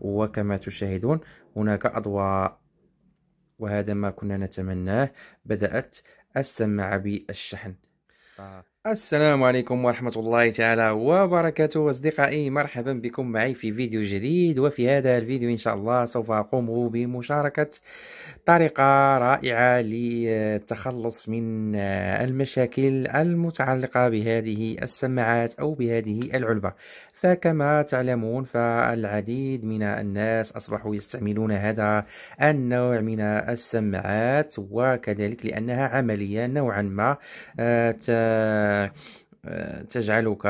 وكما تشاهدون هناك أضواء وهذا ما كنا نتمناه بدأت السماعة بالشحن السلام عليكم ورحمة الله تعالى وبركاته أصدقائي مرحبا بكم معي في فيديو جديد وفي هذا الفيديو إن شاء الله سوف أقوم بمشاركة طريقة رائعة للتخلص من آه، المشاكل المتعلقة بهذه السماعات أو بهذه العلبة فكما تعلمون فالعديد من الناس أصبحوا يستعملون هذا النوع من السماعات وكذلك لأنها عملية نوعا ما آه، uh, تجعلك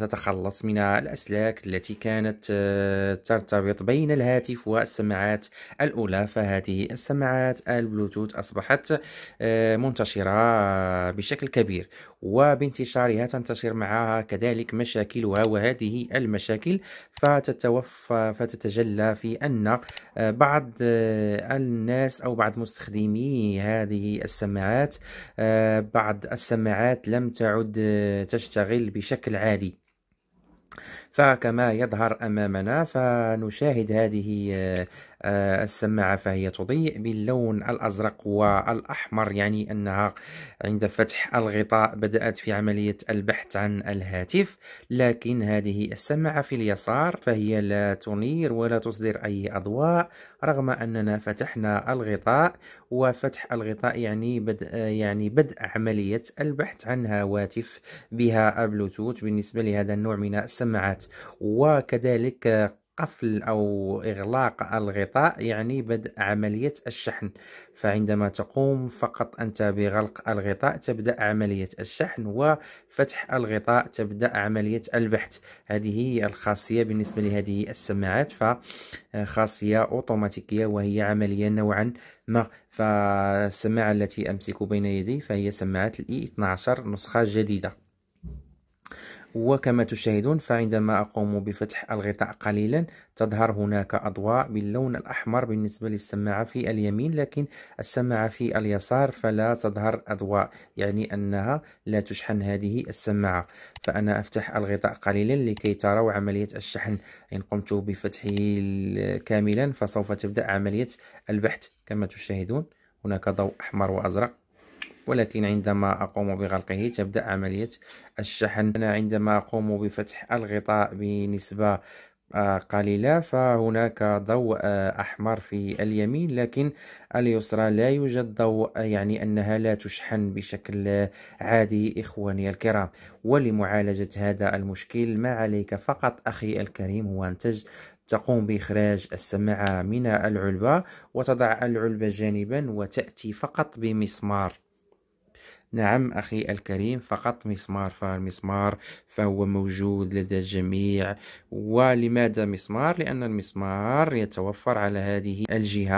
تتخلص من الأسلاك التي كانت آه، ترتبط بين الهاتف والسماعات الأولى فهذه السماعات البلوتوث أصبحت آه، منتشرة بشكل كبير وبانتشارها تنتشر معها كذلك مشاكلها وهذه المشاكل فتتوفى فتتجلى في أن آه، بعض الناس أو بعض مستخدمي هذه السماعات بعض السماعات لم تعد تشتغل بشكل عادي فكما يظهر أمامنا فنشاهد هذه آه، آه، السماعة فهي تضيء باللون الأزرق والأحمر يعني أنها عند فتح الغطاء بدأت في عملية البحث عن الهاتف لكن هذه السماعة في اليسار فهي لا تنير ولا تصدر أي أضواء رغم أننا فتحنا الغطاء وفتح الغطاء يعني بدء آه، يعني بدء عملية البحث عن هواتف بها بلوتوث بالنسبة لهذا النوع من السماعات وكذلك قفل أو إغلاق الغطاء يعني بدء عملية الشحن فعندما تقوم فقط أنت بغلق الغطاء تبدأ عملية الشحن وفتح الغطاء تبدأ عملية البحث هذه هي الخاصية بالنسبة لهذه السماعات فخاصية أوتوماتيكية وهي عملية نوعا ما فالسماعة التي أمسك بين يدي فهي سماعة الإي 12 نسخة جديدة وكما تشاهدون فعندما أقوم بفتح الغطاء قليلا تظهر هناك أضواء باللون الأحمر بالنسبة للسماعة في اليمين لكن السماعة في اليسار فلا تظهر أضواء يعني أنها لا تشحن هذه السماعة فأنا أفتح الغطاء قليلا لكي تروا عملية الشحن إن قمت بفتحه كاملا فسوف تبدأ عملية البحث كما تشاهدون هناك ضوء أحمر وأزرق ولكن عندما أقوم بغلقه تبدأ عملية الشحن أنا عندما أقوم بفتح الغطاء بنسبة آه، قليلة فهناك ضوء آه، أحمر في اليمين لكن اليسرى لا يوجد ضوء يعني أنها لا تشحن بشكل عادي إخواني الكرام ولمعالجة هذا المشكل ما عليك فقط أخي الكريم هو أن تقوم بإخراج السماعة من العلبة وتضع العلبة جانبا وتأتي فقط بمسمار نعم أخي الكريم فقط مسمار فالمسمار فهو موجود لدى الجميع ولماذا مسمار لأن المسمار يتوفر على هذه الجهة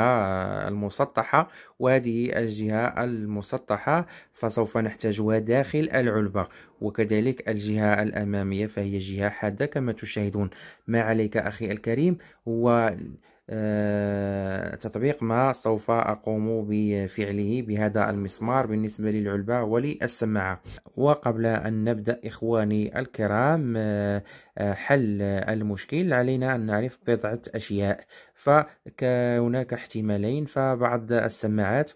المسطحة وهذه الجهة المسطحة فسوف نحتاجها داخل العلبة وكذلك الجهة الأمامية فهي جهة حادة كما تشاهدون ما عليك أخي الكريم هو آه، التطبيق ما سوف أقوم بفعله بهذا المسمار بالنسبة للعلبة وللسماعة وقبل أن نبدأ إخواني الكرام آه، حل المشكل علينا أن نعرف بضعة أشياء فهناك احتمالين فبعض السماعات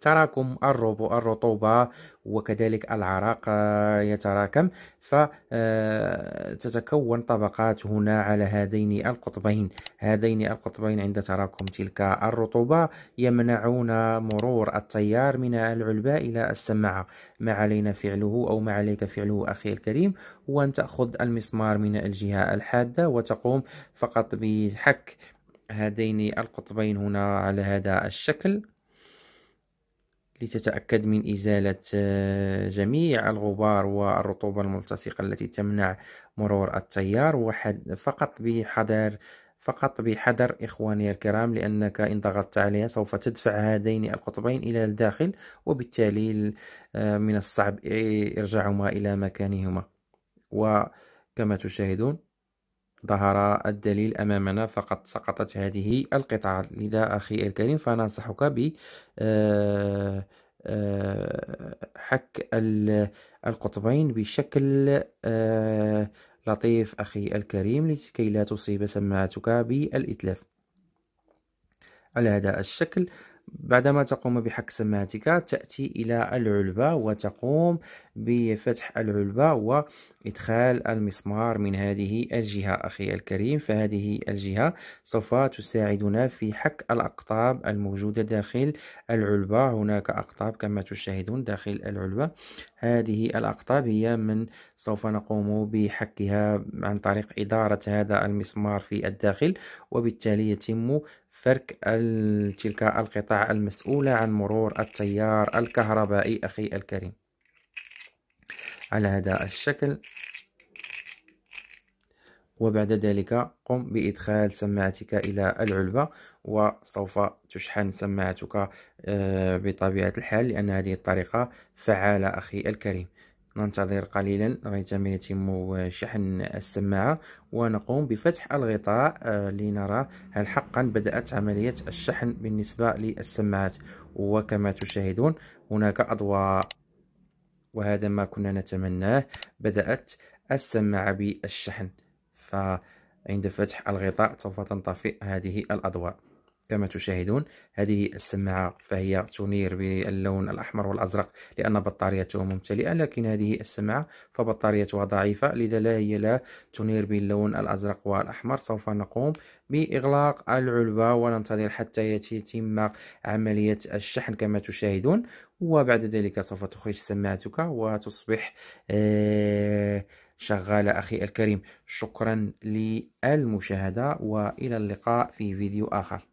تراكم الرطوبة وكذلك العرق آه، يتراكم فتتكون آه، طبقات هنا على هذين القطبين هذين القطبين عند تراكم تلك الرطوبة يمنعون مرور التيار من العلبة إلى السماعة ما علينا فعله أو ما عليك فعله أخي الكريم هو أن تأخذ المسمار من الجهة الحادة وتقوم فقط بحك هذين القطبين هنا على هذا الشكل لتتأكد من إزالة آه، جميع الغبار والرطوبة الملتصقة التي تمنع مرور التيار فقط بحذر فقط بحذر إخواني الكرام لأنك إن ضغطت عليها سوف تدفع هذين القطبين إلى الداخل وبالتالي آه، من الصعب إرجاعهما إلى مكانهما وكما تشاهدون ظهر الدليل أمامنا فقط سقطت هذه القطعة لذا أخي الكريم فننصحك ب آه، آه، حك القطبين بشكل آه، لطيف أخي الكريم لكي لا تصيب سماعتك بالإتلاف على هذا الشكل بعدما تقوم بحك سماعتك تأتي إلى العلبة وتقوم بفتح العلبة وإدخال المسمار من هذه الجهة أخي الكريم فهذه الجهة سوف تساعدنا في حك الأقطاب الموجودة داخل العلبة هناك أقطاب كما تشاهدون داخل العلبة هذه الأقطاب هي من سوف نقوم بحكها عن طريق إدارة هذا المسمار في الداخل وبالتالي يتم فرك تلك القطاع المسؤولة عن مرور التيار الكهربائي أخي الكريم على هذا الشكل وبعد ذلك قم بإدخال سماعتك إلى العلبة وسوف تشحن سماعتك آه، بطبيعة الحال لأن هذه الطريقة فعالة أخي الكريم ننتظر قليلا ريتما يتم شحن السماعة ونقوم بفتح الغطاء آه، لنرى هل حقا بدأت عملية الشحن بالنسبة للسماعات وكما تشاهدون هناك أضواء وهذا ما كنا نتمناه بدأت السماعة بالشحن فعند فتح الغطاء سوف تنطفئ هذه الأضواء كما تشاهدون هذه السماعة فهي تنير باللون الأحمر والأزرق لأن بطاريته ممتلئة لكن هذه السماعة فبطاريتها ضعيفة لذا لا هي لا تنير باللون الأزرق والأحمر سوف نقوم بإغلاق العلبة وننتظر حتى يتم عملية الشحن كما تشاهدون وبعد ذلك سوف تخرج سماعتك وتصبح آه، شغالة أخي الكريم شكرا للمشاهدة وإلى اللقاء في فيديو آخر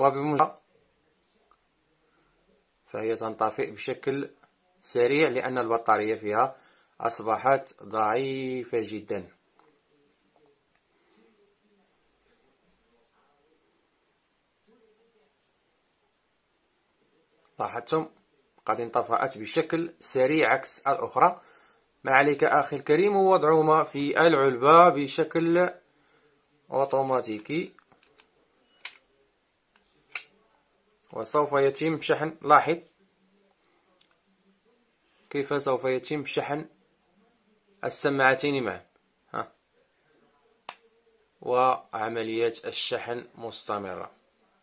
وبمجرد فهي تنطفئ بشكل سريع لأن البطارية فيها أصبحت ضعيفة جدا لاحظتم قد انطفأت بشكل سريع عكس الأخرى ما عليك أخي الكريم وضعهما في العلبة بشكل أوتوماتيكي وسوف يتم شحن لاحظ كيف سوف يتم شحن السماعتين معا ها وعمليات الشحن مستمرة